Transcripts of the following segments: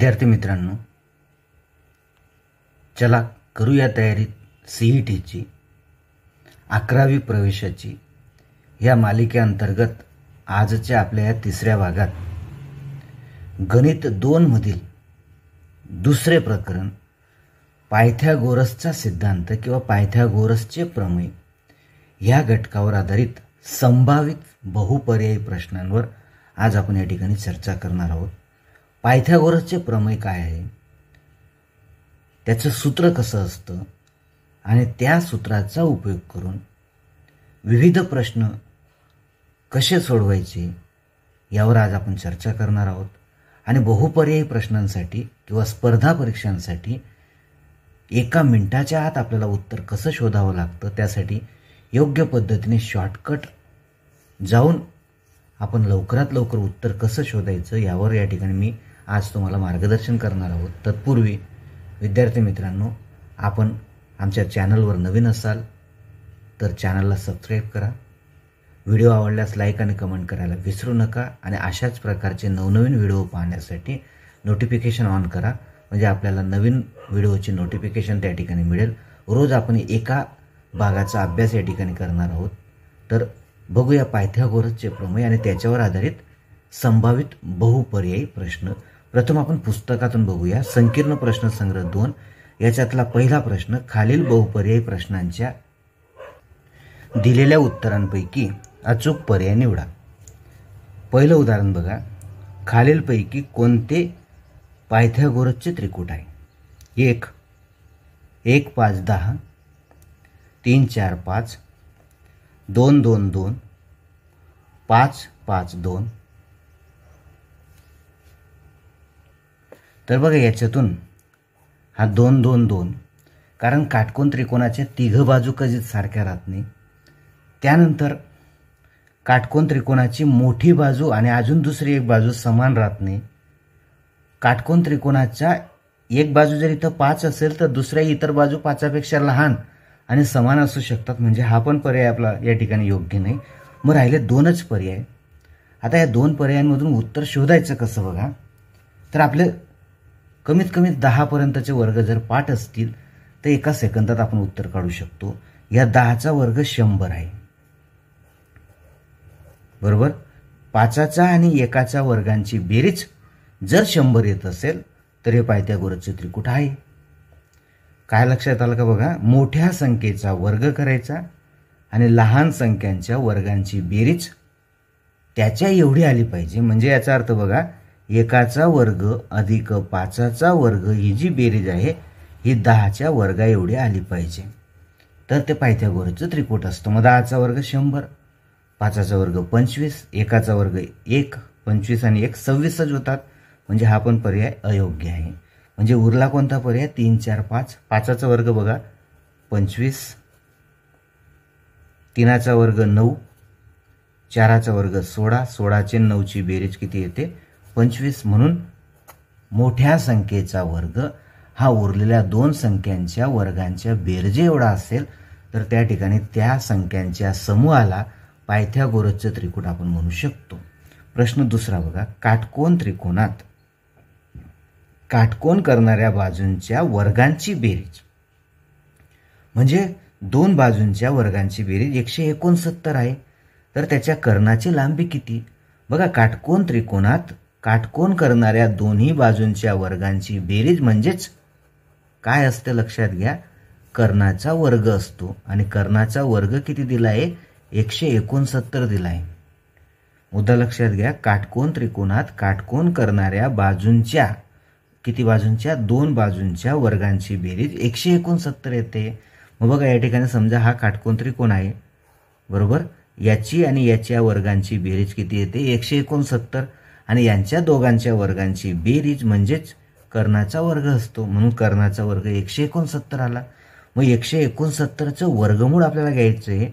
विद्यार्थी मित्रांनो चला करूया तयारीत सीई टीची e अकरावी प्रवेशाची या मालिकेअंतर्गत आजच्या आपल्या या तिसऱ्या भागात गणित दोनमधील दुसरे प्रकरण पायथ्यागोरसचा सिद्धांत किंवा पायथ्यागोरसचे प्रमेय या घटकावर आधारित संभावित बहुपर्यायी प्रश्नांवर आज आपण या ठिकाणी चर्चा करणार आहोत पायथ्यागोरसचे प्रमेय काय आहे त्याचं सूत्र कसं असतं आणि त्या सूत्राचा उपयोग करून विविध प्रश्न कसे सोडवायचे यावर आज आपण चर्चा करणार आहोत आणि बहुपर्यायी प्रश्नांसाठी किंवा स्पर्धा परीक्षांसाठी एका मिनिटाच्या आत आपल्याला उत्तर कसं शोधावं लागतं त्यासाठी योग्य पद्धतीने शॉर्टकट जाऊन आपण लवकरात लवकर उत्तर कसं शोधायचं यावर या ठिकाणी मी आज तुम्हाला मार्गदर्शन करणार आहोत तत्पूर्वी विद्यार्थी मित्रांनो आपण आमच्या चॅनलवर नवीन असाल तर चॅनलला सबस्क्राईब करा व्हिडिओ आवडल्यास लाईक आणि कमेंट करायला विसरू नका आणि अशाच प्रकारचे नवनवीन व्हिडिओ पाहण्यासाठी नोटिफिकेशन ऑन करा म्हणजे आपल्याला नवीन व्हिडिओची नोटिफिकेशन त्या ठिकाणी मिळेल रोज आपण एका भागाचा अभ्यास या ठिकाणी करणार आहोत तर बघूया पायथ्यागोरसचे प्रमेय आणि त्याच्यावर आधारित संभावित बहुपर्यायी प्रश्न प्रथम आपण पुस्तकातून बघूया संकीर्ण प्रश्न संग्रह दोन याच्यातला पहिला प्रश्न खालील बहुपर्यायी प्रश्नांच्या दिलेल्या उत्तरांपैकी अचूक पर्याय निवडा पहिलं उदाहरण बघा खालीलपैकी कोणते पायथ्यागोरचे त्रिकूट आहे एक एक पाच दहा तीन चार पाच दोन दोन दोन पाच पाच दोन तर बघा याच्यातून हा दोन दोन दोन कारण काटकोण त्रिकोणाच्या तिघं बाजू कधीच सारख्या राहत नाही त्यानंतर काटकोण त्रिकोणाची मोठी बाजू आणि अजून दुसरी एक बाजू समान राहत नाही काटकोण त्रिकोणाच्या एक बाजू जर इथं पाच असेल तर दुसऱ्या इतर बाजू पाचापेक्षा लहान आणि समान असू शकतात म्हणजे हा पण पर्याय आपला या ठिकाणी योग्य नाही मग राहिले दोनच पर्याय आता या दोन पर्यायांमधून उत्तर शोधायचं कसं बघा तर आपले कमीत कमी दहापर्यंतचे वर्ग जर पाठ असतील तर एका सेकंदात आपण उत्तर काढू शकतो या दहाचा वर्ग शंभर आहे बरोबर पाचाचा आणि एकाच्या वर्गांची बेरीज जर शंभर येत असेल तर हे पायत्या गोरजचे त्रिकूट आहे काय लक्षात आलं का बघा मोठ्या संख्येचा वर्ग करायचा आणि लहान संख्यांच्या वर्गांची बेरीज त्याच्या एवढी आली पाहिजे म्हणजे याचा अर्थ बघा एकाचा वर्ग अधिक पाचाचा वर्ग ही जी बेरीज आहे ही दहाच्या वर्गा एवढी आली पाहिजे तर ते पायथ्यागोरसचं त्रिकोट असतं मग दहाचा वर्ग शंभर पाचाचा वर्ग पंचवीस एकाचा वर्ग एक पंचवीस आणि एक सव्वीसच होतात म्हणजे हा पण पर्याय अयोग्य आहे म्हणजे उरला कोणता पर्याय तीन चार पाच पाचाचा वर्ग बघा पंचवीस तीनाचा वर्ग नऊ चाराचा वर्ग सोळा सोळाचे नऊची बेरीज किती येते पंचवीस म्हणून मोठ्या संख्येचा वर्ग हा उरलेल्या दोन संख्यांच्या वर्गांच्या बेरजे एवढा असेल तर त्या ठिकाणी त्या संख्यांच्या समूहाला पायथ्यागोरसचं त्रिकोण आपण म्हणू शकतो प्रश्न दुसरा बघा काटकोन त्रिकोणात काटकोन करणाऱ्या बाजूंच्या वर्गांची बेरीज म्हणजे दोन बाजूंच्या वर्गांची बेरीज एकशे एकोणसत्तर आहे तर त्याच्या कर्णाची लांबी किती बघा काटकोन त्रिकोणात काटकोन करणाऱ्या दोन्ही बाजूंच्या वर्गांची बेरीज म्हणजेच काय असतं लक्षात घ्या कर्णाचा वर्ग असतो आणि कर्णाचा वर्ग किती दिला आहे एकशे एकोणसत्तर दिला आहे मुद्दा लक्षात घ्या काटकोन त्रिकोणात काटकोन करणाऱ्या बाजूंच्या किती बाजूंच्या दोन बाजूंच्या वर्गांची बेरीज एकशे एकोणसत्तर येते मग बघा या ठिकाणी समजा हा काटकोण त्रिकोण आहे बरोबर याची आणि याच्या वर्गांची बेरीज किती येते एकशे एकोणसत्तर आणि यांच्या दोघांच्या वर्गांची बेरीज म्हणजेच कर्णाचा वर्ग असतो म्हणून कर्णाचा वर्ग एकशे एकोणसत्तर आला मग एकशे एकोणसत्तरचं वर्गमूळ आपल्याला घ्यायचं आहे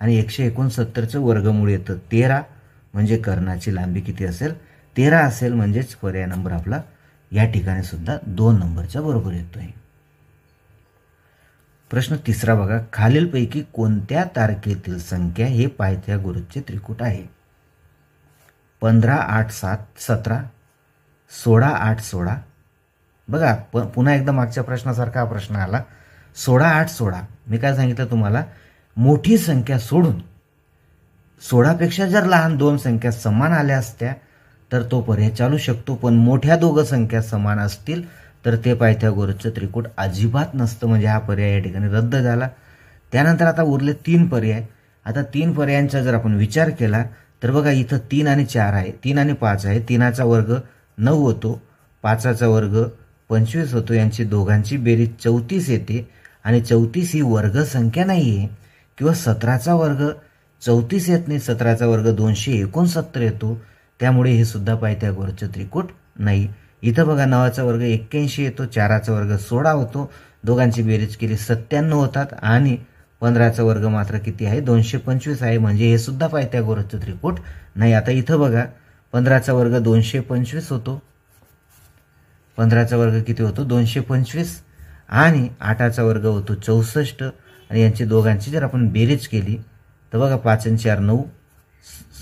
आणि एकशे एकोणसत्तरचं वर्गमूळ येतं तेरा म्हणजे कर्णाची लांबी किती असेल तेरा असेल म्हणजेच पर्याय नंबर आपला या ठिकाणी सुद्धा दोन नंबरच्या बरोबर येतो आहे प्रश्न तिसरा बघा खालीलपैकी कोणत्या तारखेतील संख्या हे पायथ्या गुरुचे त्रिकूट आहे पंधरा आठ सात सतरा सोळा आठ सोळा बघा प पुन्हा एकदा मागच्या प्रश्नासारखा हा प्रश्न आला सोळा आठ सोळा मी काय सांगितलं तुम्हाला मोठी संख्या सोडून सोळापेक्षा जर लहान दोन संख्या समान आल्या असत्या तर तो पर्याय चालू शकतो पण मोठ्या दोघं संख्या समान असतील तर ते गोरचं त्रिकूट अजिबात नसतं म्हणजे हा पर्याय या ठिकाणी रद्द झाला त्यानंतर आता उरले तीन पर्याय आता तीन पर्यायांचा जर आपण विचार केला तर बघा इथं तीन आणि चार आहे तीन आणि पाच आहे तीनाचा वर्ग नऊ होतो पाचाचा वर्ग पंचवीस होतो यांची दोघांची बेरीज चौतीस येते आणि चौतीस ही वर्गसंख्या नाही आहे किंवा सतराचा वर्ग चौतीस येत नाही सतराचा वर्ग दोनशे एकोणसत्तर येतो त्यामुळे हे सुद्धा पायथ्यागोरचं त्रिकूट नाही इथं बघा नवाचा वर्ग एक्क्याऐंशी येतो चाराचा वर्ग सोळा होतो दोघांची बेरीज केली सत्त्याण्णव होतात आणि पंधराचा वर्ग मात्र किती आहे दोनशे पंचवीस आहे म्हणजे हे सुद्धा गोरचं त्रिकूट नाही आता इथं बघा पंधराचा वर्ग दोनशे पंचवीस होतो पंधराचा वर्ग किती होतो दोनशे पंचवीस आणि आठाचा वर्ग होतो चौसष्ट आणि यांची दोघांची जर आपण बेरीज केली तर बघा पाच आणि चार नऊ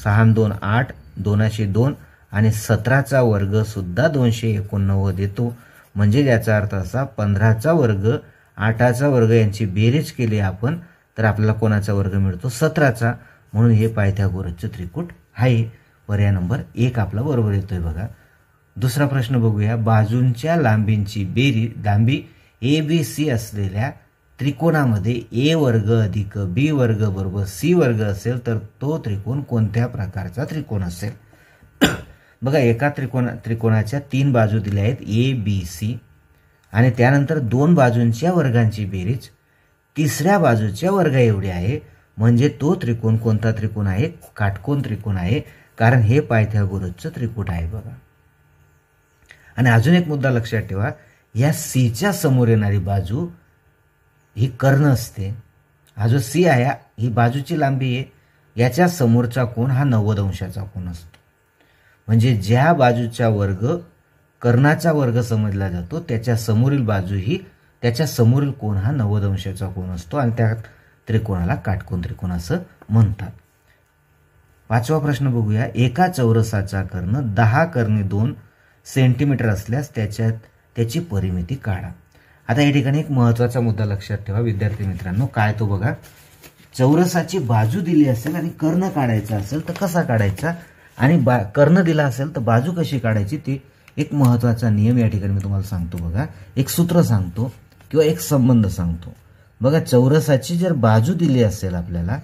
सहा दोन आठ दोनशे दोन आणि सतराचा वर्गसुद्धा दोनशे एकोणनव्वद येतो म्हणजे याचा अर्थ असा पंधराचा वर्ग आठाचा वर्ग यांची बेरीज केली आपण तर आपल्याला कोणाचा वर्ग मिळतो सतराचा म्हणून हे पायथ्यागोरसचं त्रिकूट आहे पर्याय नंबर एक आपला बरोबर येतोय बघा दुसरा प्रश्न बघूया बाजूंच्या लांबींची बेरी लांबी ए बी सी असलेल्या त्रिकोणामध्ये ए वर्ग अधिक बी वर्ग बरोबर सी वर्ग असेल तर तो त्रिकोण कोणत्या प्रकारचा त्रिकोण असेल बघा एका त्रिकोणा त्रिकोणाच्या तीन बाजू दिल्या आहेत ए बी सी आणि त्यानंतर दोन बाजूंच्या वर्गांची बेरीज तिसऱ्या बाजूच्या वर्ग एवढी आहे म्हणजे तो त्रिकोण कोणता त्रिकोण आहे काटकोण त्रिकोण आहे कारण हे पायथ्यागोरसचं त्रिकोण आहे बघा आणि अजून एक मुद्दा लक्षात ठेवा या सीच्या समोर येणारी बाजू ही कर्ण असते हा जो सी आहे ही बाजूची लांबी आहे याच्या समोरचा कोण हा नव्वद अंशाचा कोण असतो म्हणजे ज्या बाजूचा वर्ग कर्णाचा वर्ग समजला जातो त्याच्या समोरील बाजू ही त्याच्या समोरील कोण हा नव्वदंशाचा कोण असतो आणि त्या त्रिकोणाला काटकोन त्रिकोण असं म्हणतात पाचवा प्रश्न बघूया एका चौरसाचा कर्ण दहा कर्णे दोन सेंटीमीटर असल्यास त्याच्यात त्याची परिमिती काढा आता या ठिकाणी एक महत्त्वाचा मुद्दा लक्षात ठेवा विद्यार्थी मित्रांनो काय तो बघा चौरसाची बाजू दिली असेल आणि कर्ण काढायचा असेल तर कसा काढायचा आणि बा कर्ण दिला असेल तर बाजू कशी काढायची ती एक महत्त्वाचा नियम या ठिकाणी मी तुम्हाला सांगतो बघा एक सूत्र सांगतो किंवा एक संबंध सांगतो बघा चौरसाची जर बाजू दिली असेल आपल्याला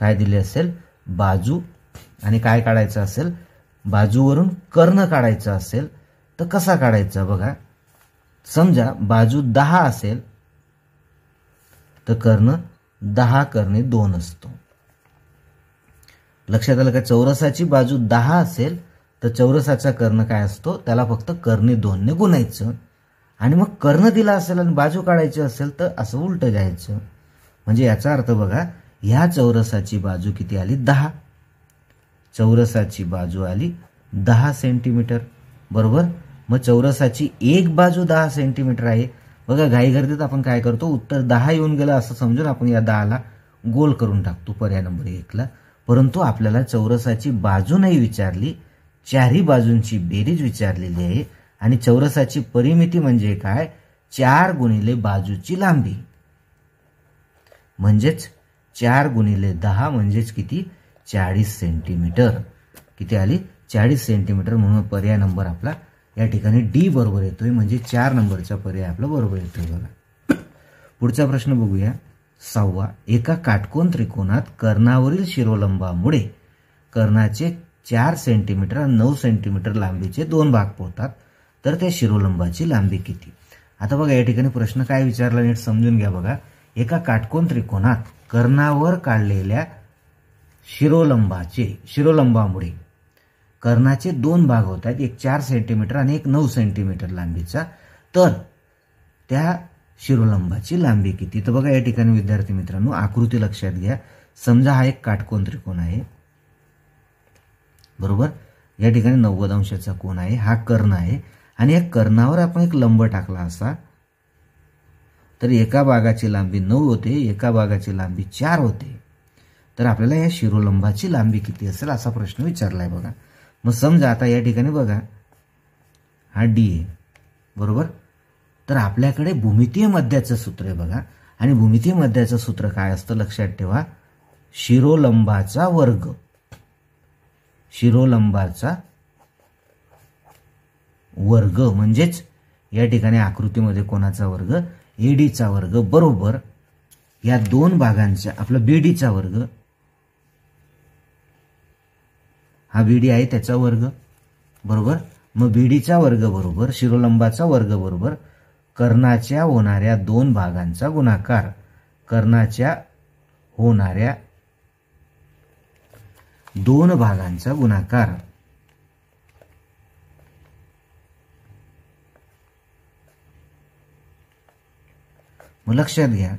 काय दिली असेल बाजू आणि काय काढायचं असेल बाजूवरून कर्ण काढायचं असेल तर कसा काढायचा बघा समजा बाजू दहा असेल तर कर्ण दहा कर्णे दोन असतो लक्षात आलं का चौरसाची बाजू दहा असेल तर चौरसाचा कर्ण काय असतो त्याला फक्त कर्णे दोनने गुणायचं आणि मग कर्ण दिला असेल आणि बाजू काढायची असेल तर असं उलटं घ्यायचं म्हणजे याचा अर्थ बघा ह्या चौरसाची बाजू किती आली दहा चौरसाची बाजू आली दहा सेंटीमीटर बरोबर मग चौरसाची एक बाजू दहा सेंटीमीटर आहे बघा गर्दीत आपण काय करतो उत्तर दहा येऊन गेलं असं समजून आपण या दहाला गोल करून टाकतो पर्याय नंबर एकला परंतु आपल्याला चौरसाची बाजू नाही विचारली चारही बाजूंची बेरीज विचारलेली आहे आणि चौरसाची परिमिती म्हणजे काय चार गुणिले बाजूची लांबी म्हणजेच चार गुणिले दहा म्हणजेच किती चाळीस सेंटीमीटर किती आली चाळीस सेंटीमीटर म्हणून पर्याय नंबर आपला या ठिकाणी डी बरोबर येतोय म्हणजे चार नंबरचा पर्याय आपला बरोबर येतोय बघा पुढचा प्रश्न बघूया सहावा एका काटकोन त्रिकोणात कर्णावरील शिरोलंबामुळे कर्णाचे चार सेंटीमीटर आणि नऊ सेंटीमीटर लांबीचे दोन भाग पडतात तर त्या शिरोलंबाची लांबी किती आता बघा या ठिकाणी प्रश्न काय विचारला नीट समजून घ्या बघा एका काटकोन त्रिकोणात कर्णावर काढलेल्या शिरोलंबाचे शिरोलंबामुळे कर्णाचे दोन भाग होत आहेत एक चार सेंटीमीटर आणि एक नऊ सेंटीमीटर लांबीचा तर त्या शिरोलंबाची लांबी किती तर बघा या ठिकाणी विद्यार्थी मित्रांनो आकृती लक्षात घ्या समजा हा एक काटकोन त्रिकोण आहे बरोबर या ठिकाणी नव्वद अंशाचा कोण आहे हा कर्ण आहे आणि या कर्णावर आपण एक लंब टाकला असा तर एका भागाची लांबी नऊ होते एका भागाची लांबी चार होते तर आपल्याला या शिरोलंबाची लांबी किती असेल असा प्रश्न विचारलाय बघा मग समजा आता या ठिकाणी बघा हा डी ए बरोबर तर आपल्याकडे भूमितीय मध्याचं सूत्र आहे बघा आणि भूमितीय मध्याचं सूत्र काय असतं लक्षात ठेवा शिरोलंबाचा वर्ग शिरोलंबाचा वर्ग म्हणजेच या ठिकाणी आकृतीमध्ये कोणाचा वर्ग एडीचा वर्ग बरोबर या दोन भागांचा आपला बीडीचा वर्ग हा बीडी आहे त्याचा वर्ग बरोबर मग बीडीचा वर्ग बरोबर शिरोलंबाचा वर्ग बरोबर कर्णाच्या होणाऱ्या दोन भागांचा गुणाकार कर्णाच्या होणाऱ्या दोन भागांचा गुणाकार मग लक्षात घ्या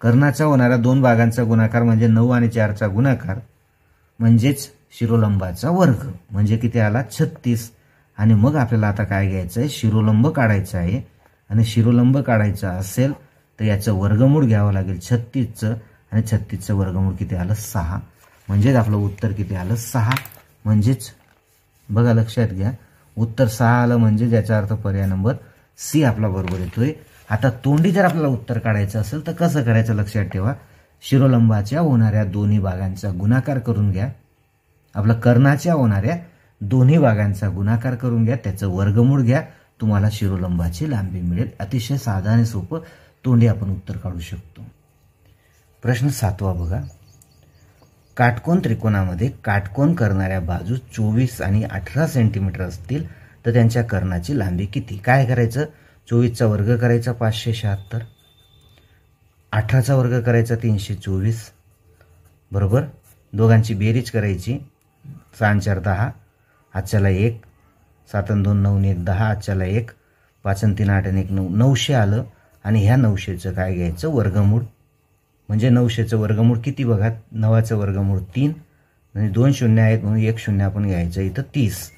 कर्णाचा होणारा दोन भागांचा गुणाकार म्हणजे नऊ आणि चारचा गुणाकार म्हणजेच शिरोलंबाचा वर्ग म्हणजे किती आला छत्तीस आणि मग आपल्याला आता काय घ्यायचं आहे शिरोलंब काढायचा आहे आणि शिरोलंब काढायचा असेल तर याचं वर्गमूळ घ्यावं लागेल छत्तीसचं आणि छत्तीसचं वर्गमूळ किती आलं सहा म्हणजेच आपलं उत्तर किती आलं सहा म्हणजेच बघा लक्षात घ्या उत्तर सहा आलं म्हणजे ज्याचा अर्थ पर्याय नंबर सी आपला बरोबर येतोय आता तोंडी जर आपल्याला उत्तर काढायचं असेल तर कसं करायचं लक्षात ठेवा शिरोलंबाच्या होणाऱ्या दोन्ही भागांचा गुणाकार करून घ्या आपलं कर्णाच्या होणाऱ्या दोन्ही भागांचा गुणाकार करून घ्या त्याचं वर्गमूळ घ्या तुम्हाला शिरोलंबाची लांबी मिळेल अतिशय साधा आणि सोपं तोंडी आपण उत्तर काढू शकतो प्रश्न सातवा बघा काटकोन त्रिकोणामध्ये काटकोन करणाऱ्या बाजू चोवीस आणि अठरा सेंटीमीटर असतील तर त्यांच्या कर्णाची लांबी किती काय करायचं चोवीसचा वर्ग करायचा पाचशे शहात्तर अठराचा वर्ग करायचा तीनशे चोवीस बरोबर दोघांची बेरीज करायची सहा चार दहा आजच्याला एक सातन दोन नऊ एक दहा आजच्याला एक पाचन तीन आठ आणि एक नऊ नऊशे आलं आणि ह्या नऊशेचं काय घ्यायचं वर्गमूळ म्हणजे नऊशेचं वर्गमूळ किती बघा नवाचं वर्गमूळ तीन आणि दोन शून्य आहेत म्हणून एक शून्य आपण घ्यायचं इथं तीस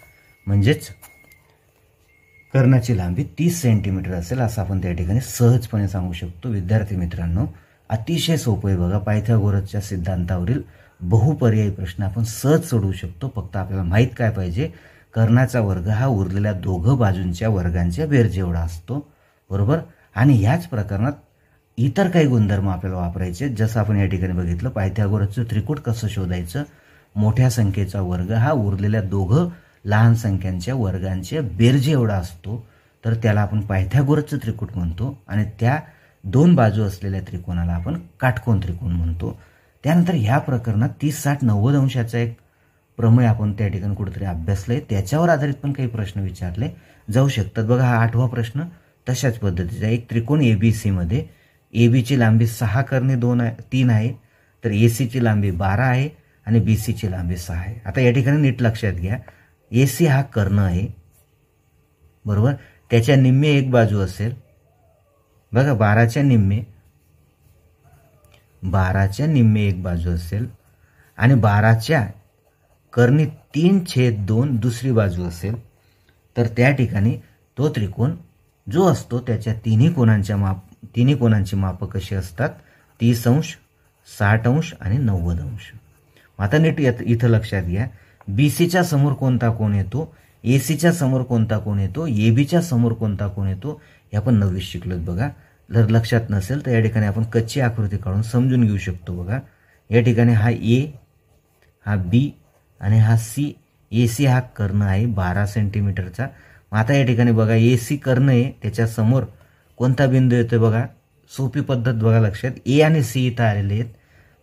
म्हणजेच कर्णाची लांबी तीस सेंटीमीटर असेल असं आपण त्या ठिकाणी सहजपणे सांगू शकतो विद्यार्थी मित्रांनो अतिशय सोपं आहे बघा पायथ्यागोरसच्या सिद्धांतावरील बहुपर्यायी प्रश्न आपण सहज सोडवू शकतो फक्त आपल्याला माहीत काय पाहिजे कर्णाचा वर्ग हा उरलेल्या दोघं बाजूंच्या वर्गांच्या बेरजेवढा असतो बरोबर आणि याच प्रकरणात इतर काही गुणधर्म आपल्याला वापरायचे जसं आपण या ठिकाणी बघितलं पायथ्यागोरसचं त्रिकूट कसं शोधायचं मोठ्या संख्येचा वर्ग हा उरलेल्या दोघं लहान संख्यांच्या वर्गांचे बेरजे एवढा असतो तर त्याला आपण पायथ्यागोरचं त्रिकूट म्हणतो आणि त्या दोन बाजू असलेल्या त्रिकोणाला आपण काटकोण त्रिकोण म्हणतो त्यानंतर ह्या प्रकरणात तीस साठ नव्वद अंशाचा एक प्रमेय आपण त्या ठिकाणी कुठेतरी आहे त्याच्यावर आधारित पण काही प्रश्न विचारले जाऊ शकतात बघा हा आठवा प्रश्न तशाच पद्धतीचा एक त्रिकोण ए बी सीमध्ये ए बीची लांबी सहा करणे दोन आहे तीन आहे तर ए सीची लांबी बारा आहे आणि बी सीची लांबी सहा आहे आता या ठिकाणी नीट लक्षात घ्या सी हा कर्ण आहे बरोबर त्याच्या निम्मे एक बाजू असेल बघा बाराच्या निम्मे बाराच्या निम्मे एक बाजू असेल आणि बाराच्या कर्णी तीन छेद दोन दुसरी बाजू असेल तर त्या ठिकाणी तो त्रिकोण जो असतो त्याच्या तिन्ही कोणांच्या माप तिन्ही कोणांची मापं कशी असतात तीस अंश साठ अंश आणि नव्वद अंश आता नीट इथं लक्षात घ्या बी सीच्या समोर कोणता कोण येतो ए सीच्या समोर कोणता कोण येतो ए बीच्या समोर कोणता कोण येतो हे आपण नववीत शिकलोत बघा जर लक्षात नसेल तर या ठिकाणी आपण कच्ची आकृती काढून समजून घेऊ शकतो बघा या ठिकाणी हा ए हा बी आणि हा सी ए सी हा कर्ण आहे बारा सेंटीमीटरचा मग आता या ठिकाणी बघा ए सी कर्ण आहे त्याच्यासमोर कोणता बिंदू येतो बघा सोपी पद्धत बघा लक्षात ए आणि सी इथं आलेले आहेत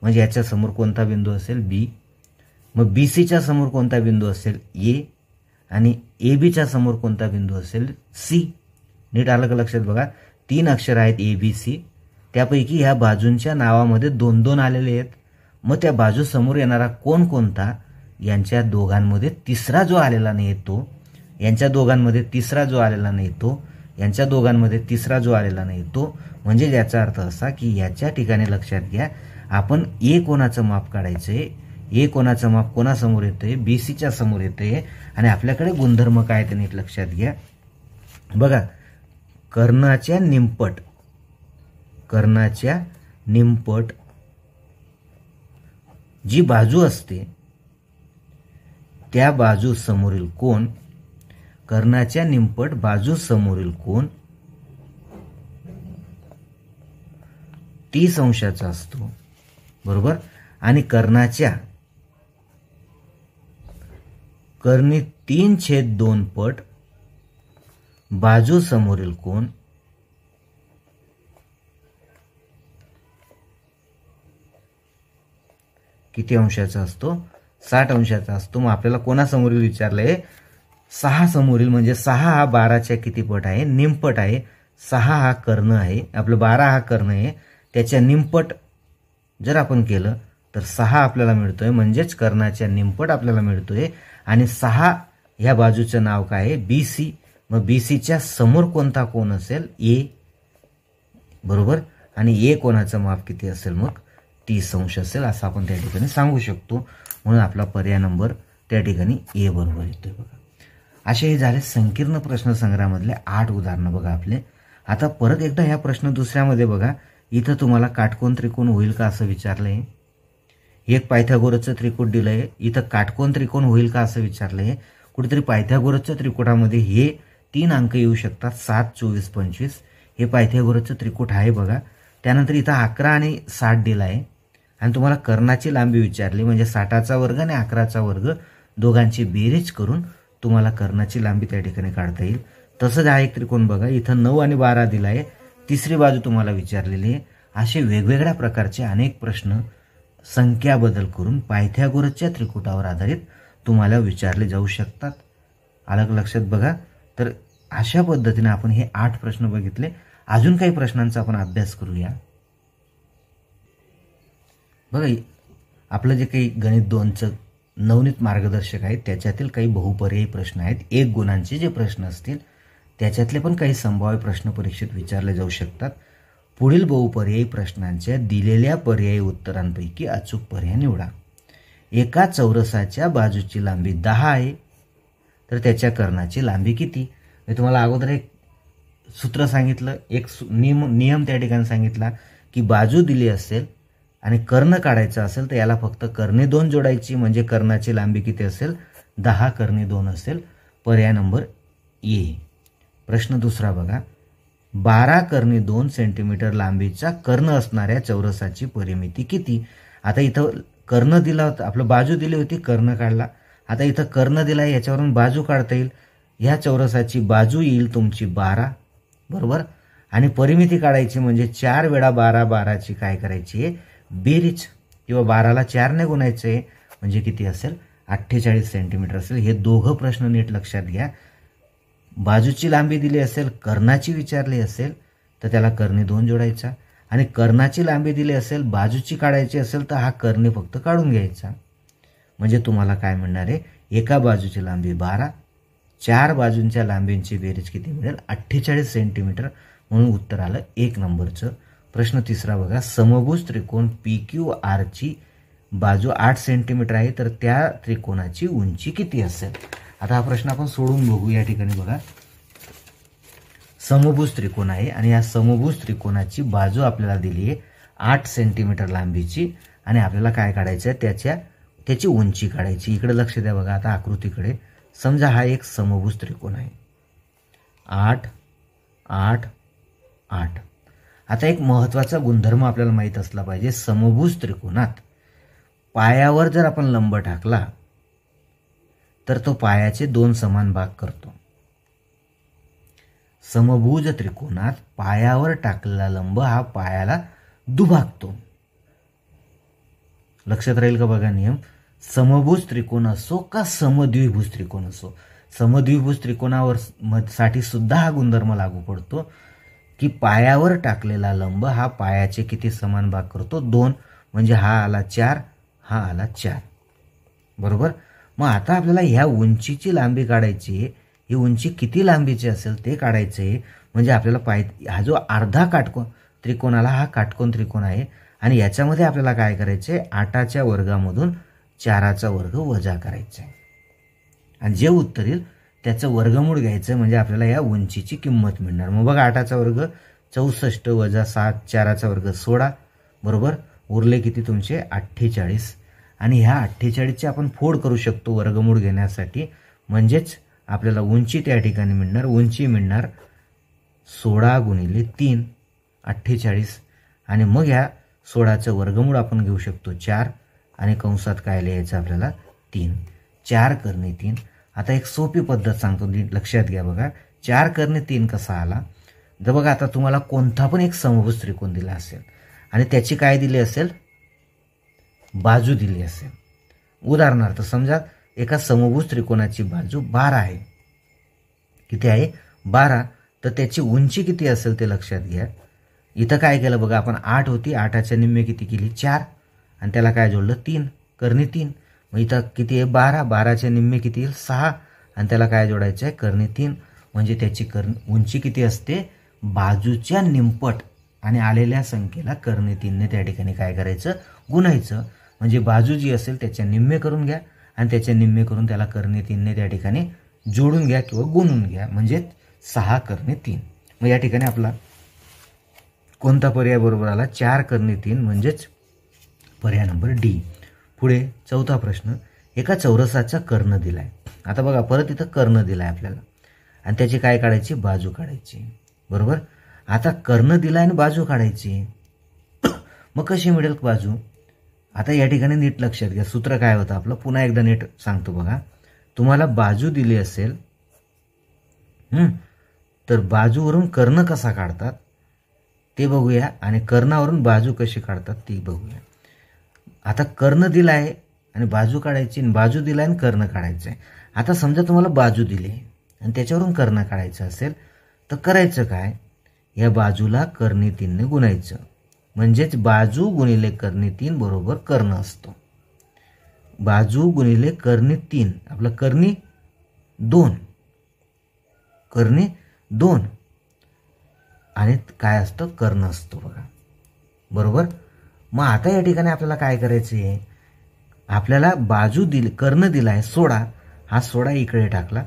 म्हणजे याच्यासमोर कोणता बिंदू असेल बी मग बी सीच्या समोर कोणता बिंदू असेल ए आणि ए बीच्या समोर कोणता बिंदू असेल सी नीट आलं का लक्षात बघा तीन अक्षर आहेत ए बी सी त्यापैकी ह्या बाजूंच्या नावामध्ये दोन दोन आलेले आहेत मग त्या बाजूसमोर येणारा कोण कोणता यांच्या दोघांमध्ये तिसरा जो आलेला नाही येतो यांच्या दोघांमध्ये तिसरा जो आलेला नाही तो यांच्या दोघांमध्ये तिसरा जो आलेला नाही तो म्हणजे याचा अर्थ असा की याच्या ठिकाणी लक्षात घ्या आपण ए कोणाचं माप काढायचं आहे ए कोणाचं माप कोणासमोर येतंय बी सीच्या समोर येतंय आणि आपल्याकडे गुणधर्म काय ते नीट लक्षात घ्या बघा कर्णाच्या निंपट कर्णाच्या निंपट जी बाजू असते त्या बाजू समोरील कोण कर्णाच्या निंपट बाजू समोरील कोण तीस अंशाचा असतो बरोबर आणि कर्णाच्या कर्णी तीन छेद दोन पट समोरील कोण किती अंशाचा असतो साठ अंशाचा असतो मग आपल्याला कोणासमोरील विचारलंय सहा समोरील म्हणजे सहा हा बाराच्या किती पट आहे निमपट आहे सहा हा कर्ण आहे आपलं बारा हा कर्ण आहे त्याच्या निमपट जर आपण केलं तर सहा आपल्याला मिळतोय म्हणजेच कर्णाच्या निमपट आपल्याला मिळतोय आणि सहा ह्या बाजूचं नाव काय आहे बी सी मग बी सीच्या समोर कोणता कोण असेल ए बरोबर आणि ए कोणाचं माप किती असेल मग तीस संशय असेल असं आपण त्या ठिकाणी सांगू शकतो म्हणून आपला पर्याय नंबर त्या ठिकाणी ए बरोबर येतोय बघा असे हे झाले संकीर्ण प्रश्नसंग्रहामधले आठ उदाहरणं बघा आपले आता परत एकदा ह्या प्रश्न दुसऱ्यामध्ये बघा इथं तुम्हाला काटकोण त्रिकोण होईल का असं विचारलं आहे एक पायथ्यागोरचं त्रिकोट दिलं इथं काटकोन त्रिकोण होईल का असं विचारलंय कुठेतरी पायथ्यागोरसच्या त्रिकोटामध्ये हे तीन अंक येऊ शकतात सात चोवीस पंचवीस हे पायथ्यागोरसचं त्रिकोट आहे बघा त्यानंतर इथं अकरा आणि साठ दिला आहे आणि तुम्हाला कर्णाची लांबी विचारली म्हणजे साठाचा वर्ग आणि अकराचा वर्ग दोघांची बेरीज करून तुम्हाला कर्णाची लांबी त्या ठिकाणी काढता येईल तसंच हा एक त्रिकोण बघा इथं नऊ आणि बारा दिलाय आहे तिसरी बाजू तुम्हाला विचारलेली आहे असे वेगवेगळ्या प्रकारचे अनेक प्रश्न संख्या बदल करून पायथ्यागोरसच्या त्रिकुटावर आधारित तुम्हाला विचारले जाऊ शकतात अलग लक्षात बघा तर अशा पद्धतीने आपण हे आठ प्रश्न बघितले अजून काही प्रश्नांचा आपण अभ्यास करूया बघा आपलं जे काही गणित दोनचं नवनीत मार्गदर्शक आहेत त्याच्यातील काही बहुपर्यायी प्रश्न आहेत एक गुणांचे जे प्रश्न असतील त्याच्यातले पण काही संभाव्य प्रश्न परीक्षेत विचारले जाऊ शकतात पुढील बहुपर्यायी प्रश्नांच्या दिलेल्या पर्यायी उत्तरांपैकी अचूक पर्याय निवडा एका चौरसाच्या बाजूची लांबी दहा आहे तर त्याच्या कर्णाची लांबी किती मी तुम्हाला अगोदर एक सूत्र सांगितलं एक नियम नियम त्या ठिकाणी सांगितला की बाजू दिली असेल आणि कर्ण काढायचं असेल तर याला फक्त कर्णे दोन जोडायची म्हणजे कर्णाची लांबी किती असेल दहा कर्णे दोन असेल पर्याय नंबर ए प्रश्न दुसरा बघा बारा कर्णी दोन सेंटीमीटर लांबीचा कर्ण असणाऱ्या चौरसाची परिमिती किती आता इथं कर्ण दिला होता आपलं बाजू दिली होती कर्ण काढला आता इथं कर्ण दिला याच्यावरून बाजू काढता येईल ह्या चौरसाची बाजू येईल तुमची बारा बरोबर आणि परिमिती काढायची म्हणजे चार वेळा बारा बाराची काय करायची आहे बेरीज किंवा बाराला चारने गुणायचं आहे म्हणजे किती असेल अठ्ठेचाळीस सेंटीमीटर असेल हे दोघं प्रश्न नीट लक्षात घ्या बाजूची लांबी दिली असेल कर्णाची विचारली असेल तर त्याला कर्णे दोन जोडायचा आणि कर्णाची लांबी दिली असेल बाजूची काढायची असेल तर हा कर्णे फक्त काढून घ्यायचा म्हणजे तुम्हाला काय म्हणणार आहे एका बाजूची लांबी बारा चार बाजूंच्या लांबींची बेरीज किती मिळेल अठ्ठेचाळीस सेंटीमीटर म्हणून उत्तर आलं एक नंबरचं प्रश्न तिसरा बघा समभुज त्रिकोण पी क्यू आरची बाजू आठ सेंटीमीटर आहे तर त्या त्रिकोणाची उंची किती असेल आता हा प्रश्न आपण सोडून बघू या ठिकाणी बघा समभूज त्रिकोण आहे आणि या समभुज त्रिकोणाची बाजू आपल्याला दिली आहे आठ सेंटीमीटर लांबीची आणि आपल्याला काय काढायचं आहे त्याच्या त्याची उंची काढायची इकडे लक्ष द्या बघा आता आकृतीकडे समजा हा एक समभुज त्रिकोण आहे आठ आठ आठ आता एक महत्त्वाचा गुणधर्म आपल्याला माहीत असला पाहिजे समभुज त्रिकोणात पायावर जर आपण लंब टाकला तर तो पायाचे दोन समान भाग करतो समभुज त्रिकोणात पायावर टाकलेला लंब हा पायाला दुभागतो लक्षात राहील का बघा नियम समभुज त्रिकोण असो का समद्विभुज त्रिकोण असो समद्विभुज त्रिकोणावर साठी सुद्धा हा गुणधर्म लागू पडतो की पायावर टाकलेला लंब हा पायाचे किती समान भाग करतो दोन म्हणजे हा आला चार हा आला चार बरोबर मग आता आपल्याला ह्या उंचीची लांबी काढायची ही उंची किती लांबीची असेल ते आहे म्हणजे आपल्याला पाय हा जो अर्धा काटकोन त्रिकोणाला हा काटकोन त्रिकोण आहे आणि याच्यामध्ये आपल्याला काय करायचे आठाच्या वर्गामधून चाराचा वर्ग वजा करायचा आहे आणि जे उत्तर येईल त्याचं वर्गमूळ घ्यायचं म्हणजे आपल्याला या उंचीची किंमत मिळणार मग बघा आठाचा वर्ग चौसष्ट वजा सात चाराचा वर्ग सोळा बरोबर उरले किती तुमचे अठ्ठेचाळीस आणि ह्या अठ्ठेचाळीसची आपण फोड करू शकतो वर्गमूळ घेण्यासाठी म्हणजेच आपल्याला उंची त्या ठिकाणी मिळणार उंची मिळणार सोळा गुणिले तीन अठ्ठेचाळीस आणि मग ह्या सोळाचं वर्गमूळ आपण घेऊ शकतो चार आणि कंसात काय लिहायचं आपल्याला तीन चार करणे तीन आता एक सोपी पद्धत सांगतो लक्षात घ्या बघा चार करणे तीन कसा आला तर बघा आता तुम्हाला कोणता पण एक समभुज त्रिकोण दिला असेल आणि त्याची काय दिली असेल बाजू दिली असेल उदाहरणार्थ समजा एका समभुज त्रिकोणाची बाजू बारा आहे किती आहे बारा तर त्याची उंची किती असेल ते लक्षात घ्या इथं काय केलं बघा आपण आठ होती आठाच्या निम्मे किती केली चार आणि त्याला काय जोडलं तीन करणी तीन मग इथं किती आहे बारा बाराच्या निम्मे किती येईल सहा आणि त्याला काय जोडायचं आहे करणी तीन म्हणजे त्याची कर उंची किती असते बाजूच्या निंपट आणि आलेल्या संख्येला करणी तीनने त्या ठिकाणी काय करायचं गुणायचं म्हणजे बाजू जी असेल त्याच्या निम्मे करून घ्या आणि त्याचे निम्मे करून त्याला करणे तीनने त्या ठिकाणी जोडून घ्या किंवा गुणून घ्या म्हणजेच सहा करणे तीन मग या ठिकाणी आपला कोणता पर्याय बरोबर आला चार करणे तीन म्हणजेच पर्याय नंबर डी पुढे चौथा प्रश्न एका चौरसाचा कर्ण दिला आहे आता बघा परत इथं कर्ण दिलाय आपल्याला आणि त्याची काय काढायची बाजू काढायची बरोबर आता कर्ण दिला आणि बाजू काढायची मग कशी मिळेल बाजू आता या ठिकाणी नीट लक्षात घ्या सूत्र काय होतं आपलं पुन्हा एकदा नीट सांगतो बघा तुम्हाला बाजू दिली असेल तर बाजूवरून कर्ण कसा काढतात ते बघूया आणि कर्णावरून बाजू कशी काढतात ती बघूया आता कर्ण दिला आहे आणि बाजू काढायची आणि बाजू दिला आणि कर्ण काढायचं आहे आता समजा तुम्हाला बाजू दिली आणि त्याच्यावरून कर्ण काढायचं असेल तर करायचं काय या बाजूला कर्णी तीनने गुणायचं म्हणजेच बाजू गुणिले कर्णी तीन बरोबर कर्ण असतो बाजू गुणिले कर्णी तीन आपलं कर्णी दोन कर्णी दोन आणि काय असतं कर्ण असतो बघा बरोबर मग आता या ठिकाणी आपल्याला काय करायचं आहे आपल्याला बाजू दिल कर्ण दिला आहे सोडा हा सोडा इकडे टाकला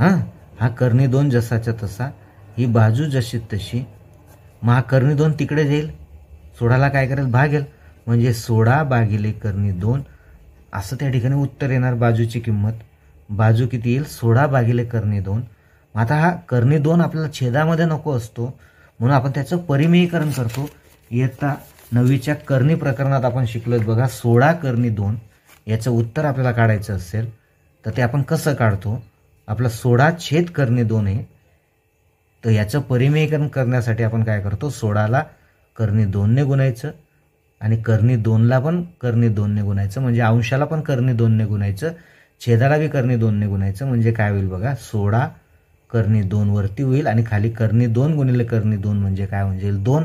हां हा कर्णी दोन जसाच्या तसा ही बाजू जशी तशी मग हा कर्णी दोन तिकडे जाईल सोडाला काय करेल भागेल म्हणजे सोळा भागिले करणी दोन असं त्या ठिकाणी उत्तर येणार बाजूची किंमत बाजू किती येईल सोळा भागिले करणे दोन आता हा करणी दोन आपल्याला छेदामध्ये नको असतो म्हणून आपण त्याचं परिमेयीकरण करतो इयत्ता नवीच्या करणी प्रकरणात आपण शिकलो बघा सोळा करणी दोन याचं उत्तर आपल्याला काढायचं असेल तर ते आपण कसं काढतो आपला सोळा छेद करणे दोन आहे तर याचं परिमेयीकरण करण्यासाठी आपण काय करतो सोळाला करणी दोनने गुणायचं आणि करणी दोनला पण करणी दोनने गुणायचं म्हणजे अंशाला पण करणी दोनने गुणायचं छेदाला बी करणे दोनने गुणायचं म्हणजे काय होईल बघा सोळा करणी दोनवरती होईल आणि खाली करणी दोन गुणिले करणी दोन म्हणजे काय म्हणजे दोन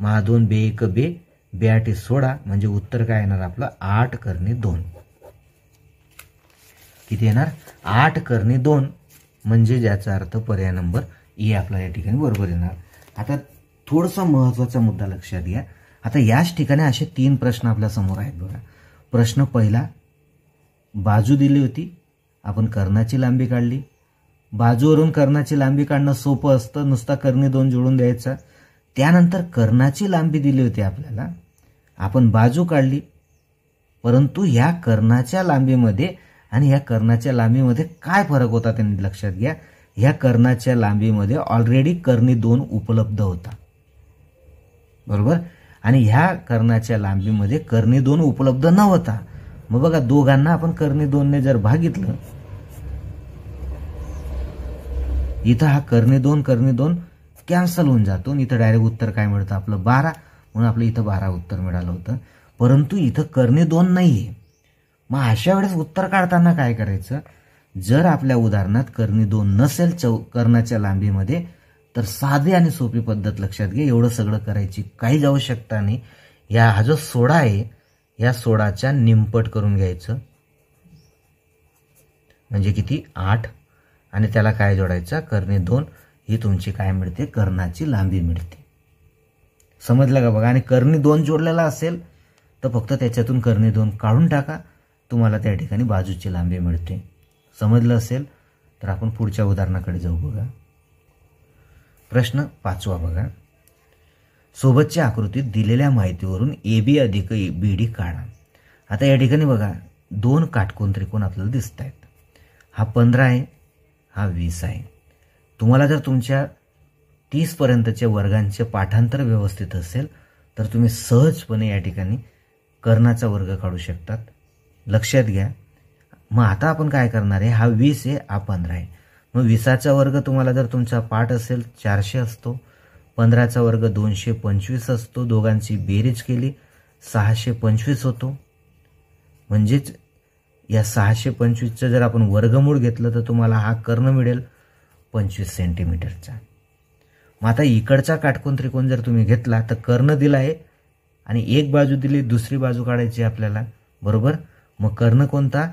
महा दोन बे एक बे आठ सोळा म्हणजे उत्तर काय येणार आपलं आठ करणी दोन किती येणार आठ करणी दोन म्हणजे ज्याचा अर्थ पर्याय नंबर ए आपला या ठिकाणी बरोबर येणार आता थोडासा महत्त्वाचा मुद्दा लक्षात घ्या आता याच ठिकाणी असे तीन प्रश्न आपल्या समोर आहेत बघा प्रश्न पहिला बाजू दिली होती आपण कर्णाची लांबी काढली बाजूवरून कर्णाची लांबी काढणं सोपं असतं नुसता कर्णी दोन जोडून द्यायचा त्यानंतर कर्णाची लांबी दिली होती आपल्याला आपण बाजू काढली परंतु या कर्णाच्या लांबीमध्ये आणि या कर्णाच्या लांबीमध्ये काय फरक होता त्यांनी लक्षात घ्या ह्या कर्णाच्या लांबीमध्ये ऑलरेडी कर्णी दोन उपलब्ध होता बरोबर आणि ह्या कर्णाच्या लांबीमध्ये कर्णी दोन उपलब्ध नव्हता मग बघा दोघांना आपण कर्णे दोनने जर भागितलं इथं हा कर्णी दोन कर्णी दोन कॅन्सल होऊन जातो इथं डायरेक्ट उत्तर काय मिळतं आपलं बारा म्हणून आपलं इथं बारा उत्तर मिळालं होतं परंतु इथं कर्णी दोन नाहीये मग अशा वेळेस उत्तर काढताना काय करायचं जर आपल्या उदाहरणात कर्णी दोन नसेल चौ कर्णाच्या लांबीमध्ये तर साधी आणि सोपी पद्धत लक्षात घे एवढं सगळं करायची काहीच आवश्यकता नाही या हा जो सोडा आहे या सोडाच्या निंपट करून घ्यायचं म्हणजे किती आठ आणि त्याला काय जोडायचं करणे दोन ही तुमची काय मिळते कर्णाची लांबी मिळते समजलं का बघा आणि करणी दोन जोडलेला असेल तर फक्त त्याच्यातून करणे दोन काढून टाका तुम्हाला त्या ठिकाणी बाजूची लांबी मिळते समजलं असेल तर आपण पुढच्या उदाहरणाकडे जाऊ बघा प्रश्न पाचवा बघा सोबतच्या आकृतीत दिलेल्या माहितीवरून ए बी अधिक ए बी डी काढा आता या ठिकाणी बघा दोन काटकोण त्रिकोण आपल्याला दिसत आहेत हा पंधरा आहे हा वीस आहे तुम्हाला जर तुमच्या तीसपर्यंतच्या वर्गांचे पाठांतर व्यवस्थित असेल तर तुम्ही सहजपणे या ठिकाणी कर्णाचा वर्ग काढू शकतात लक्षात घ्या मग आता आपण काय करणार आहे हा वीस आहे हा पंधरा आहे मग विसाचा वर्ग तुम्हाला जर तुमचा पाठ असेल चारशे असतो पंधराचा वर्ग दोनशे पंचवीस असतो दोघांची बेरीज केली सहाशे पंचवीस होतो म्हणजेच या सहाशे पंचवीसचं जर आपण वर्गमूळ घेतलं तर तुम्हाला हा कर्ण मिळेल पंचवीस सेंटीमीटरचा मग आता इकडचा काटकोन त्रिकोण जर तुम्ही घेतला तर कर्ण दिला आहे आणि एक बाजू दिली दुसरी बाजू काढायची आपल्याला बरोबर मग कर्ण कोणता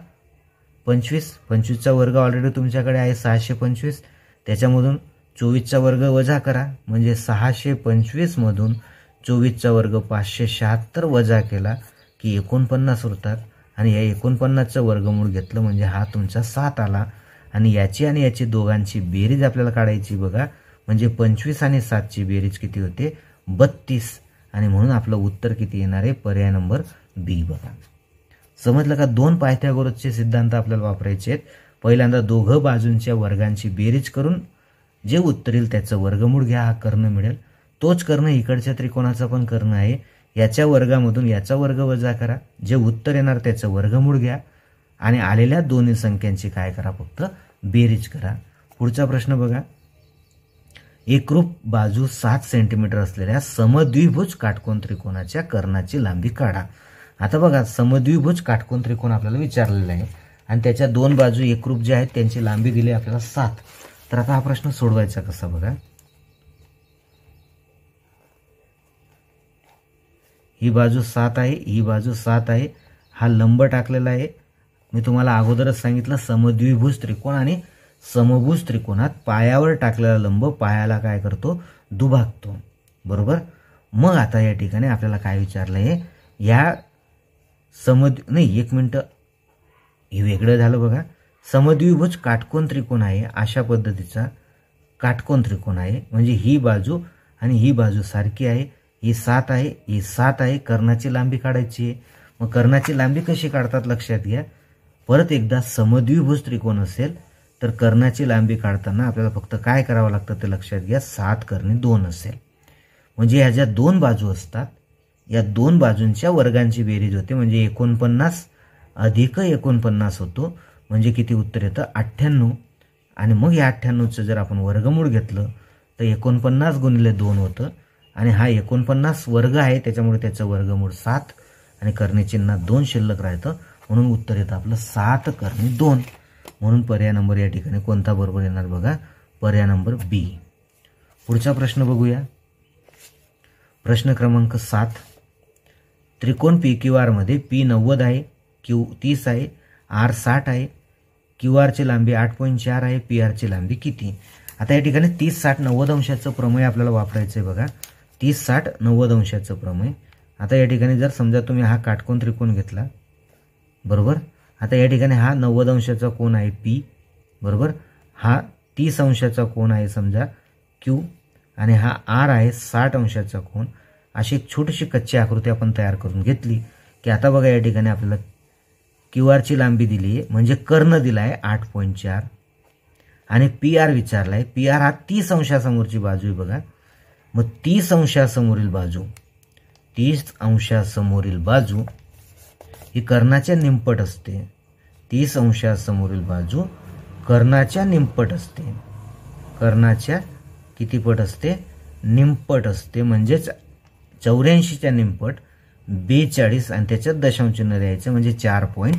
पंचवीस पंचवीसचा वर्ग ऑलरेडी तुमच्याकडे आहे सहाशे पंचवीस त्याच्यामधून चोवीसचा वर्ग वजा करा म्हणजे सहाशे पंचवीसमधून चोवीसचा वर्ग पाचशे शहात्तर वजा केला की एकोणपन्नास उरतात आणि या एकोणपन्नासचं वर्गमूळ घेतलं म्हणजे हा तुमचा सात आला आणि याची आणि याची दोघांची बेरीज आपल्याला काढायची बघा म्हणजे पंचवीस आणि सातची बेरीज किती होते बत्तीस आणि म्हणून आपलं उत्तर किती येणार आहे पर्याय नंबर बी बघा समजलं का दोन पायथ्यागोरसचे सिद्धांत आपल्याला वापरायचे आहेत पहिल्यांदा दोघं बाजूंच्या वर्गांची बेरीज करून जे उत्तरेल त्याचं वर्गमूळ घ्या हा कर्ण मिळेल तोच कर्ण इकडच्या त्रिकोणाचा पण कर्ण आहे याच्या वर्गामधून याचा वर्ग वजा करा जे उत्तर येणार त्याचं वर्गमूळ घ्या आणि आलेल्या दोन्ही संख्यांची काय करा फक्त बेरीज करा पुढचा प्रश्न बघा एकरूप बाजू सात सेंटीमीटर असलेल्या समद्विभुज काटकोन त्रिकोणाच्या कर्णाची लांबी काढा आता बघा समद्विभुज काटकोन त्रिकोण आपल्याला विचारलेला आहे आणि त्याच्या दोन बाजू एकरूप जे आहेत त्यांची लांबी दिली आपल्याला सात तर आता हा प्रश्न सोडवायचा कसा बघा ही बाजू सात आहे ही बाजू सात आहे हा लंब टाकलेला आहे मी तुम्हाला अगोदरच सांगितलं समद्विभुज त्रिकोण आणि समभूज त्रिकोणात पायावर टाकलेला लंब पायाला काय करतो दुभागतो बरोबर मग आता या ठिकाणी आपल्याला काय विचारलं आहे या समद नाही एक मिनटं हे वेगळं झालं बघा समद्विभुज काटकोन त्रिकोण आहे अशा पद्धतीचा काटकोन त्रिकोण आहे म्हणजे ही बाजू आणि ही बाजू सारखी आहे ही सात आहे ही सात आहे कर्णाची लांबी काढायची आहे मग कर्णाची लांबी कशी काढतात लक्षात घ्या परत एकदा समद्विभुज त्रिकोण असेल तर कर्णाची लांबी काढताना आपल्याला फक्त काय करावं लागतं ते लक्षात घ्या सात करणे दोन असेल म्हणजे ह्या ज्या दोन बाजू असतात या दोन बाजूंच्या वर्गांची बेरीज होते म्हणजे एकोणपन्नास अधिक एकोणपन्नास होतो म्हणजे किती उत्तर येतं अठ्ठ्याण्णव आणि मग या अठ्ठ्याण्णवचं जर आपण वर्गमूळ घेतलं तर एकोणपन्नास गुणिले दोन होतं आणि हा एकोणपन्नास वर्ग आहे त्याच्यामुळे त्याचं वर्गमूळ सात आणि करणे चिन्हात दोन शिल्लक राहतं म्हणून उत्तर येतं आपलं सात करणे दोन म्हणून पर्याय नंबर या ठिकाणी कोणता बरोबर येणार बघा पर्याय नंबर बी पुढचा प्रश्न बघूया प्रश्न क्रमांक सात त्रिकोण पी क्यू आरमध्ये पी नव्वद आहे क्यू तीस आहे आर साठ आहे क्यू आरची लांबी आठ पॉईंट चार आहे पी आरची लांबी किती आता या ठिकाणी तीस साठ नव्वद अंशाचं प्रमेय आपल्याला वापरायचं आहे बघा तीस साठ नव्वद अंशाचं प्रमेय आता या ठिकाणी जर समजा तुम्ही हा काटकोन त्रिकोण घेतला बरोबर आता या ठिकाणी हा नव्वद अंशाचा कोण आहे पी बरोबर हा तीस अंशाचा कोण आहे समजा क्यू आणि हा आर आहे साठ अंशाचा कोण अशी एक छोटीशी कच्ची आकृती आपण तयार करून घेतली की आता बघा या ठिकाणी आपल्याला क्यू आरची लांबी दिली आहे म्हणजे कर्ण दिला आहे आठ पॉईंट चार आणि पी आर विचारला आहे पी आर हा तीस अंशासमोरची बाजू आहे बघा मग तीस अंशासमोरील बाजू तीस अंशासमोरील बाजू ही कर्णाच्या निंपट असते तीस अंशासमोरील बाजू कर्णाच्या निंपट असते कर्णाच्या कितीपट असते निंपट असते म्हणजेच चौऱ्याऐंशीच्या निमपट बेचाळीस आणि त्याच्यात दशांशनं द्यायचं म्हणजे चार पॉईंट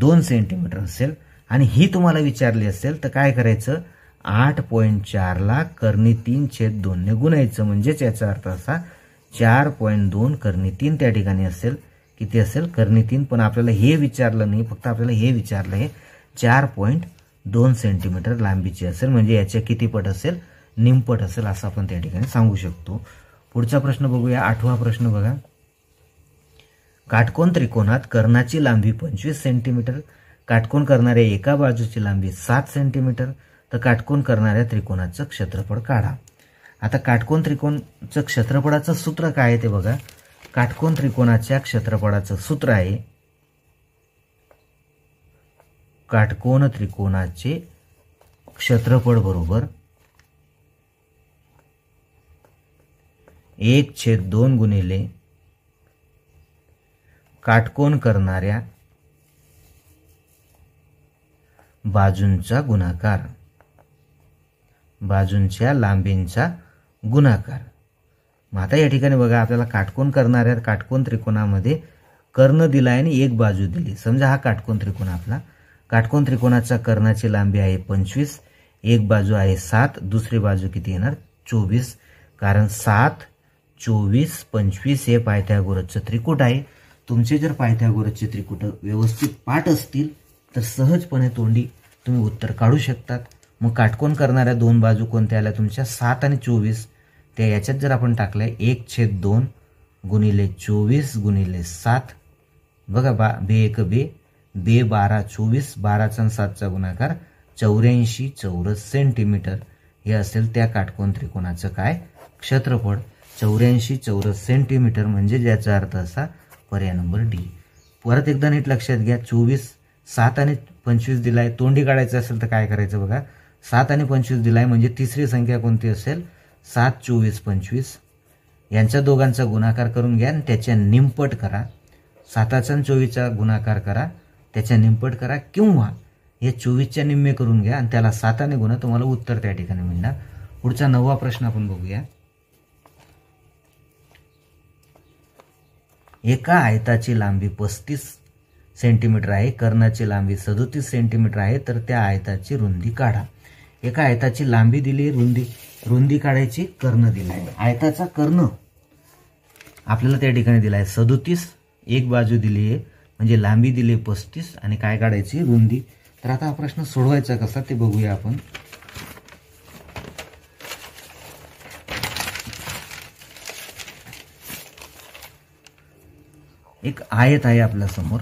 दोन सेंटीमीटर असेल आणि ही तुम्हाला विचारली असेल तर काय करायचं आठ पॉईंट चारला करणी तीन छेद ने गुणायचं म्हणजेच याचा अर्थ असा चार पॉईंट दोन करणी तीन त्या ठिकाणी असेल किती असेल करणी तीन पण आपल्याला हे विचारलं नाही फक्त आपल्याला हे विचारलं आहे चार पॉईंट दोन सेंटीमीटर लांबीची असेल म्हणजे याच्या किती पट असेल निमपट असेल असं आपण त्या ठिकाणी सांगू शकतो पुढचा प्रश्न बघूया आठवा प्रश्न बघा काटकोन त्रिकोणात कर्णाची लांबी पंचवीस सेंटीमीटर काटकोन करणाऱ्या एका बाजूची लांबी सात सेंटीमीटर तर काटकोन करणाऱ्या त्रिकोणाचं क्षेत्रफळ काढा आता काटकोन त्रिकोणचं क्षेत्रफळाचं सूत्र काय आहे ते बघा काटकोन त्रिकोणाच्या क्षेत्रफळाचं सूत्र आहे काटकोन त्रिकोणाचे क्षेत्रफळ बरोबर एक छेद दोन गुणिले काटकोण करणाऱ्या बाजूंचा गुणाकार बाजूंच्या लांबींचा गुणाकार मग आता या ठिकाणी बघा आपल्याला काटकोण करणाऱ्या काटकोन त्रिकोणामध्ये कर्ण दिला आहे आणि एक बाजू दिली समजा हा काटकोण त्रिकोण आपला काटकोन त्रिकोणाचा कर्णाची लांबी आहे पंचवीस एक बाजू आहे सात दुसरी बाजू किती येणार चोवीस कारण सात चोवीस पंचवीस हे पायथ्यागोरसचं त्रिकूट आहे तुमचे जर पायथ्यागोरसचे त्रिकूट व्यवस्थित पाठ असतील तर सहजपणे तोंडी तुम्ही उत्तर काढू शकतात मग काटकोण करणाऱ्या दोन बाजू कोणत्या आल्या तुमच्या सात आणि चोवीस त्या याच्यात जर आपण आहे एक छेद दोन गुणिले चोवीस गुणिले सात बघा बा बे एक बे बे बारा चोवीस बाराचा सातचा गुणाकार चौऱ्याऐंशी चौरस सेंटीमीटर हे असेल त्या काटकोण त्रिकोणाचं काय क्षेत्रफळ चौऱ्याऐंशी चौरस सेंटीमीटर म्हणजे ज्याचा अर्थ असा पर्याय नंबर डी परत एकदा नीट लक्षात घ्या चोवीस सात आणि पंचवीस दिलाय तोंडी काढायचं असेल तर काय करायचं बघा सात आणि पंचवीस दिलाय म्हणजे तिसरी संख्या कोणती असेल सात चोवीस पंचवीस यांच्या दोघांचा गुणाकार करून घ्या आणि त्याच्या निंपट करा साताचा आणि चोवीसचा गुणाकार करा त्याच्या निंपट करा किंवा हे चोवीसच्या निम्मे करून घ्या आणि त्याला साताने गुन्हा तुम्हाला उत्तर त्या ठिकाणी मिळणार पुढचा नववा प्रश्न आपण बघूया एका आयताची लांबी पस्तीस सेंटीमीटर आहे कर्णाची लांबी सदोतीस सेंटीमीटर आहे तर त्या आयताची रुंदी काढा एका आयताची लांबी दिली रुंदी रुंदी काढायची कर्ण दिला आहे आयताचा कर्ण आपल्याला त्या ठिकाणी दिला आहे सदोतीस एक बाजू दिली आहे म्हणजे लांबी दिली आहे पस्तीस आणि काय काढायची रुंदी तर आता हा प्रश्न सोडवायचा कसा ते बघूया आपण एक आयत आहे आपल्या समोर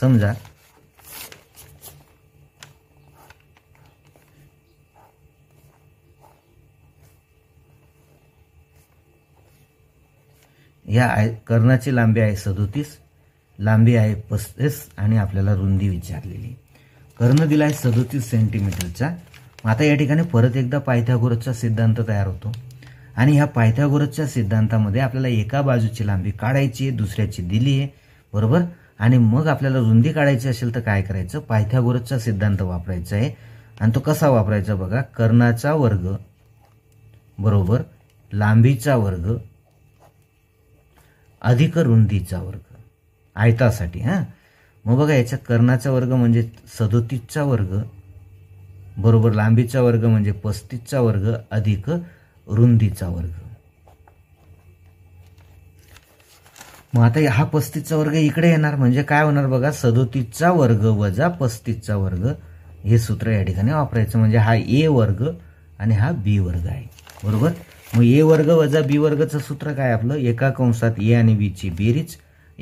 समजा या आय कर्णाची लांबी आहे सदोतीस लांबी आहे पस्तीस आणि आपल्याला रुंदी विचारलेली कर्ण दिला आहे सदोतीस सेंटीमीटरचा आता या ठिकाणी परत एकदा पायथागोरसचा सिद्धांत तयार होतो आणि ह्या पायथागोरसच्या सिद्धांतामध्ये आपल्याला एका बाजूची लांबी काढायची आहे दुसऱ्याची दिली आहे बरोबर आणि मग आपल्याला रुंदी काढायची असेल तर काय करायचं पायथागोरसचा सिद्धांत वापरायचा आहे आणि तो कसा वापरायचा बघा कर्णाचा वर्ग बरोबर लांबीचा वर्ग अधिक रुंदीचा वर्ग आयतासाठी हा मग बघा याच्या कर्णाचा वर्ग म्हणजे सदोतीसचा वर्ग बरोबर लांबीचा वर्ग म्हणजे पस्तीसचा वर्ग अधिक रुंदीचा वर्ग मग आता हा पस्तीसचा वर्ग इकडे येणार म्हणजे काय होणार बघा सदोतीसचा वर्ग वजा पस्तीसचा वर्ग हे सूत्र या ठिकाणी वापरायचं म्हणजे हा ए वर्ग आणि हा बी वर्ग आहे बरोबर मग ए वर्ग वजा बी वर्गचं सूत्र काय आपलं एका कंसात ए आणि बीची बेरीज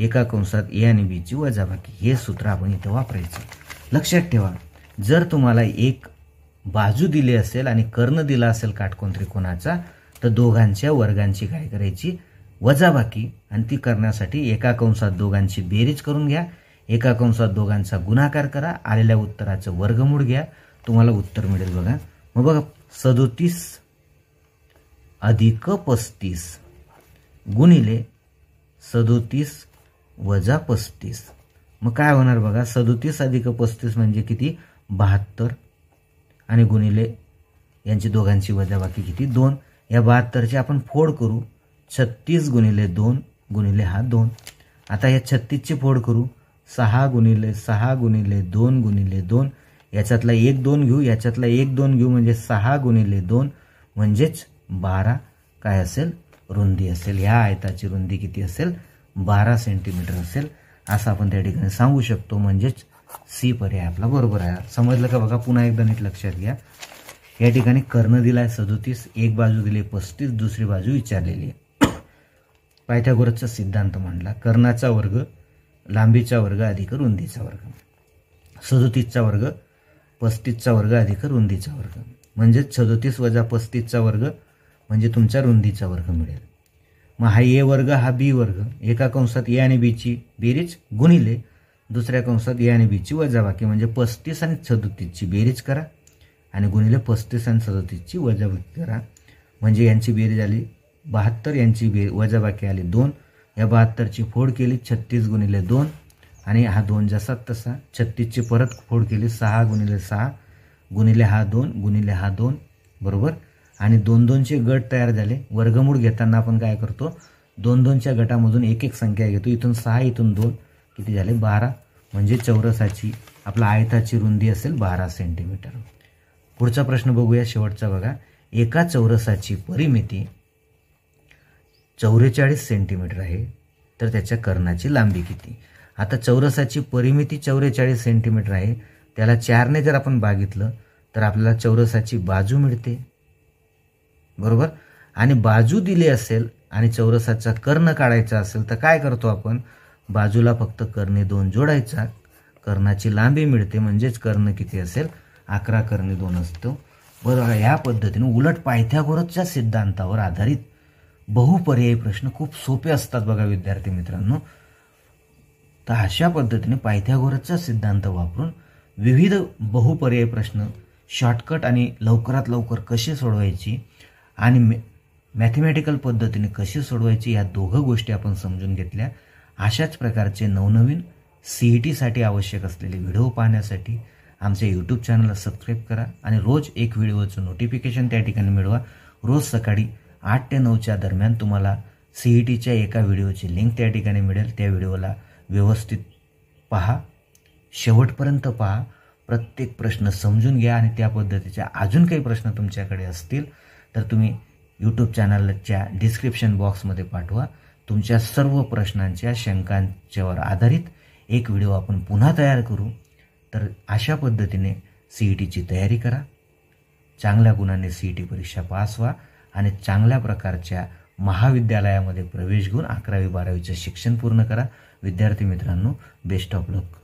एका कंसात ए आणि बीची बाकी हे सूत्र आपण इथं वापरायचं लक्षात ठेवा जर तुम्हाला एक बाजू दिली असेल आणि कर्ण दिला असेल काटकोण त्रिकोणाचा तर दोघांच्या वर्गांची काय करायची वजाबाकी आणि ती करण्यासाठी एका कंसात दोघांची बेरीज करून घ्या एका कंसात दोघांचा गुणाकार करा आलेल्या उत्तराचं वर्गमूळ घ्या तुम्हाला उत्तर मिळेल बघा मग बघा सदोतीस अधिक पस्तीस गुणिले सदोतीस वजा पस्तीस मग काय होणार बघा सदोतीस अधिक पस्तीस म्हणजे किती बहात्तर आणि गुणिले यांची दोघांची बाकी किती दोन या बहात्तरची आपण फोड करू छत्तीस गुणिले दोन गुणिले हा दोन आता या छत्तीसची फोड करू सहा गुणिले सहा गुणिले दोन गुणिले दोन याच्यातला एक दोन घेऊ याच्यातला एक दोन घेऊ म्हणजे सहा गुणिले दोन म्हणजेच बारा काय असेल रुंदी असेल या आयताची रुंदी किती असेल बारा सेंटीमीटर असेल असं आपण त्या ठिकाणी सांगू शकतो म्हणजेच सी पर्याय आपला बरोबर आहे समजलं का बघा पुन्हा एकदा नीट लक्षात घ्या या ठिकाणी कर्ण दिला आहे सदोतीस एक बाजू दिली पस्तीस दुसरी बाजू विचारलेली आहे पायथागोरसचा सिद्धांत म्हणला कर्णाचा वर्ग लांबीचा वर्ग अधिक रुंदीचा वर्ग सदोतीसचा वर्ग पस्तीसचा वर्ग अधिक रुंदीचा वर्ग म्हणजेच सदोतीस वजा पस्तीसचा वर्ग म्हणजे तुमचा रुंदीचा वर्ग मिळेल मग हा ए वर्ग हा बी वर्ग एका कंसात ए आणि बीची बेरीज गुणिले दुसऱ्या कंसात ए आणि बीची वजाबाकी म्हणजे पस्तीस आणि सदोतीसची बेरीज करा आणि गुणिले पस्तीस आणि सदोतीसची वजाबाकी करा म्हणजे यांची बेरीज आली बहात्तर यांची बे वजाबाकी आली दोन या बहात्तरची फोड केली छत्तीस गुणिले दोन आणि हा दोन जसा तसा छत्तीसची परत फोड केली सहा गुणिले सहा गुणिले हा दोन गुणिले हा दोन बरोबर आणि दोन दोनचे गट तयार झाले वर्गमूळ घेताना आपण काय करतो दोन दोनच्या गटामधून एक एक संख्या घेतो इथून सहा इथून दोन किती झाले बारा म्हणजे चौरसाची आपला आयताची रुंदी असेल बारा सेंटीमीटर पुढचा प्रश्न बघूया शेवटचा बघा एका चौरसाची परिमिती चौवेचाळीस सेंटीमीटर आहे तर त्याच्या कर्णाची लांबी किती आता चौरसाची परिमिती चौवेचाळीस सेंटीमीटर आहे त्याला चारने जर आपण बघितलं तर आपल्याला चौरसाची बाजू मिळते बरोबर आणि बाजू दिली असेल आणि चौरसाचा कर्ण काढायचा असेल तर काय करतो आपण बाजूला फक्त कर्णे दोन जोडायचा कर्णाची लांबी मिळते म्हणजेच कर्ण किती असेल अकरा कर्णे दोन असतो बरोबर ह्या पद्धतीने उलट पायथ्यागोरसच्या सिद्धांतावर आधारित बहुपर्यायी प्रश्न खूप सोपे असतात बघा विद्यार्थी मित्रांनो तर अशा पद्धतीने पायथ्यागोरसचा सिद्धांत वापरून विविध बहुपर्यायी प्रश्न शॉर्टकट आणि लवकरात लवकर कसे सोडवायची आणि मॅ मॅथमॅटिकल पद्धतीने कशी सोडवायची या दोघं गोष्टी आपण समजून घेतल्या अशाच प्रकारचे नवनवीन सी ई टीसाठी आवश्यक असलेले व्हिडिओ पाहण्यासाठी आमचे यूट्यूब चॅनलला सबस्क्राईब करा आणि रोज एक व्हिडिओचं नोटिफिकेशन त्या ठिकाणी मिळवा रोज सकाळी आठ ते नऊच्या दरम्यान तुम्हाला सी ई e टीच्या एका व्हिडिओची लिंक त्या ठिकाणी मिळेल त्या व्हिडिओला व्यवस्थित पहा शेवटपर्यंत पहा प्रत्येक प्रश्न समजून घ्या आणि त्या पद्धतीच्या अजून काही प्रश्न तुमच्याकडे असतील तर तुम्ही यूट्यूब चॅनलच्या डिस्क्रिप्शन बॉक्समध्ये पाठवा तुमच्या सर्व प्रश्नांच्या शंकांच्यावर आधारित एक व्हिडिओ आपण पुन्हा तयार करू तर अशा पद्धतीने सी ई टीची तयारी करा चांगल्या गुणाने सी ई टी परीक्षा पास व्हा आणि चांगल्या प्रकारच्या महाविद्यालयामध्ये प्रवेश घेऊन अकरावी बारावीचं शिक्षण पूर्ण करा विद्यार्थी मित्रांनो बेस्ट ऑफ लक